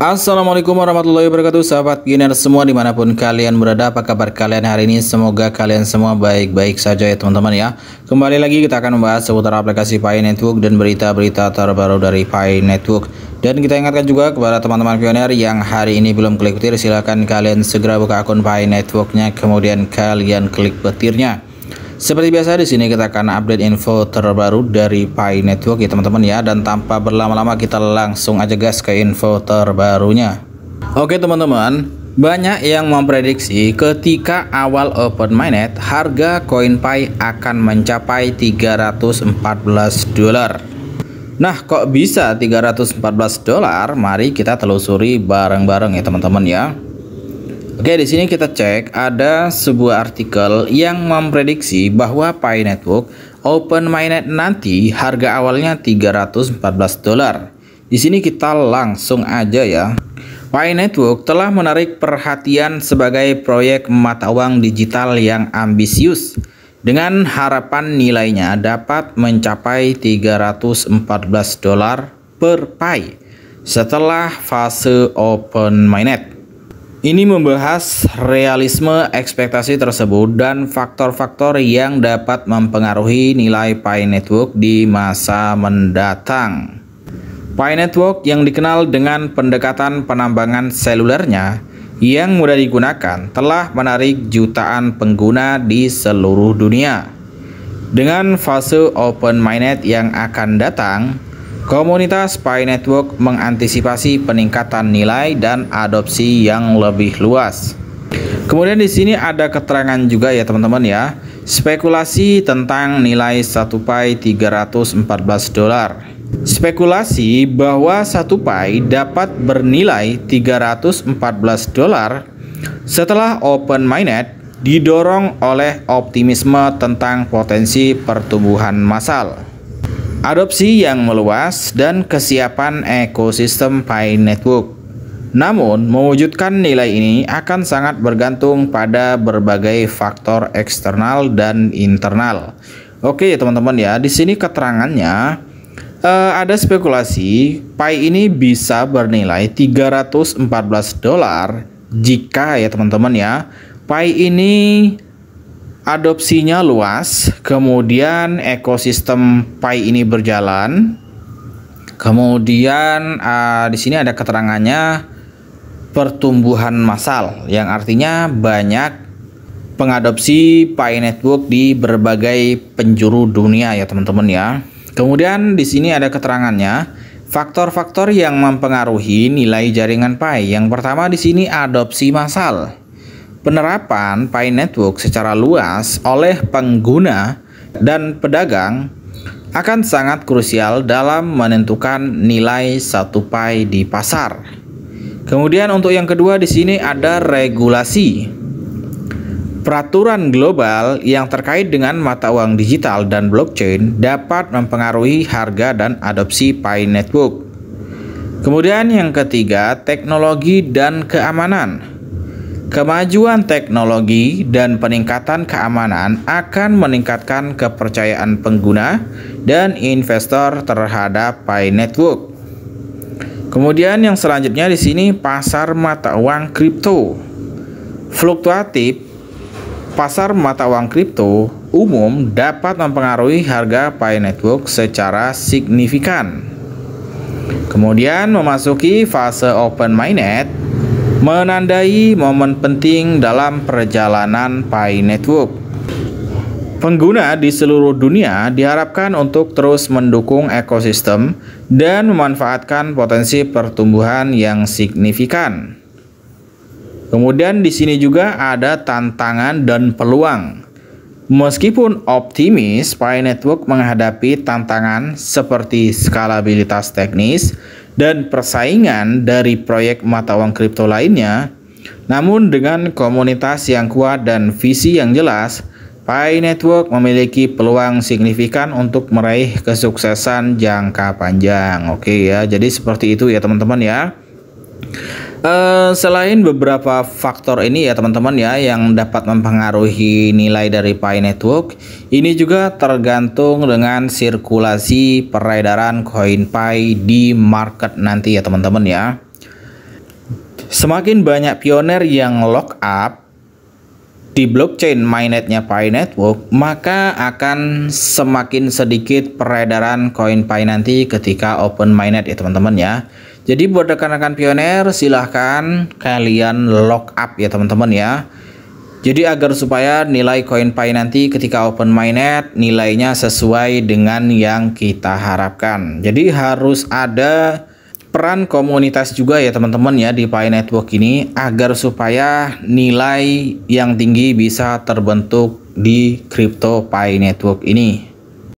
Assalamualaikum warahmatullahi wabarakatuh sahabat giner semua dimanapun kalian berada apa kabar kalian hari ini semoga kalian semua baik-baik saja ya teman-teman ya kembali lagi kita akan membahas seputar aplikasi Pi Network dan berita-berita terbaru dari Pi Network dan kita ingatkan juga kepada teman-teman pioner yang hari ini belum klik petir silahkan kalian segera buka akun Pi Networknya kemudian kalian klik petirnya seperti biasa di sini kita akan update info terbaru dari Pi Network ya teman-teman ya dan tanpa berlama-lama kita langsung aja gas ke info terbarunya. Oke teman-teman, banyak yang memprediksi ketika awal open mainnet harga koin Pi akan mencapai 314 dolar. Nah, kok bisa 314 dolar? Mari kita telusuri bareng-bareng ya teman-teman ya. Oke, di sini kita cek ada sebuah artikel yang memprediksi bahwa Pi Network Open Mainnet nanti harga awalnya 314 dolar. Di sini kita langsung aja ya. Pi Network telah menarik perhatian sebagai proyek mata uang digital yang ambisius dengan harapan nilainya dapat mencapai 314 dolar per Pi setelah fase Open Mainnet. Ini membahas realisme ekspektasi tersebut dan faktor-faktor yang dapat mempengaruhi nilai Pi Network di masa mendatang. Pi Network yang dikenal dengan pendekatan penambangan selulernya yang mudah digunakan telah menarik jutaan pengguna di seluruh dunia. Dengan fase open mainnet yang akan datang, Komunitas Pi Network mengantisipasi peningkatan nilai dan adopsi yang lebih luas. Kemudian di sini ada keterangan juga ya teman-teman ya. Spekulasi tentang nilai 1 Pi 314 dolar. Spekulasi bahwa 1 Pi dapat bernilai 314 dolar setelah open mainnet didorong oleh optimisme tentang potensi pertumbuhan massal adopsi yang meluas, dan kesiapan ekosistem Pi Network. Namun, mewujudkan nilai ini akan sangat bergantung pada berbagai faktor eksternal dan internal. Oke, teman-teman ya, di sini keterangannya uh, ada spekulasi Pi ini bisa bernilai 314 dolar jika ya teman-teman ya, Pi ini adopsinya luas, kemudian ekosistem Pi ini berjalan. Kemudian uh, di sini ada keterangannya pertumbuhan massal yang artinya banyak pengadopsi Pi Network di berbagai penjuru dunia ya teman-teman ya. Kemudian di sini ada keterangannya faktor-faktor yang mempengaruhi nilai jaringan Pi. Yang pertama di sini adopsi massal. Penerapan Pi Network secara luas oleh pengguna dan pedagang akan sangat krusial dalam menentukan nilai satu Pi di pasar. Kemudian untuk yang kedua di sini ada regulasi. Peraturan global yang terkait dengan mata uang digital dan blockchain dapat mempengaruhi harga dan adopsi Pi Network. Kemudian yang ketiga, teknologi dan keamanan. Kemajuan teknologi dan peningkatan keamanan akan meningkatkan kepercayaan pengguna dan investor terhadap Pi Network. Kemudian yang selanjutnya di sini pasar mata uang kripto. Fluktuatif pasar mata uang kripto umum dapat mempengaruhi harga Pi Network secara signifikan. Kemudian memasuki fase open mainnet menandai momen penting dalam perjalanan Pi Network. Pengguna di seluruh dunia diharapkan untuk terus mendukung ekosistem dan memanfaatkan potensi pertumbuhan yang signifikan. Kemudian di sini juga ada tantangan dan peluang. Meskipun optimis, Pi Network menghadapi tantangan seperti skalabilitas teknis dan persaingan dari proyek mata uang kripto lainnya. Namun dengan komunitas yang kuat dan visi yang jelas, Pi Network memiliki peluang signifikan untuk meraih kesuksesan jangka panjang. Oke ya, jadi seperti itu ya teman-teman ya. Eh, selain beberapa faktor ini ya teman-teman ya yang dapat mempengaruhi nilai dari Pi Network, ini juga tergantung dengan sirkulasi peredaran koin Pi di market nanti ya teman-teman ya. Semakin banyak pioner yang lock up di blockchain mainnetnya Pi Network, maka akan semakin sedikit peredaran koin Pi nanti ketika open mainnet ya teman-teman ya. Jadi buat rekan-rekan pioner silahkan kalian lock up ya teman-teman ya. Jadi agar supaya nilai koin pay nanti ketika open mainnet nilainya sesuai dengan yang kita harapkan. Jadi harus ada peran komunitas juga ya teman-teman ya di Pi Network ini agar supaya nilai yang tinggi bisa terbentuk di crypto Pi Network ini.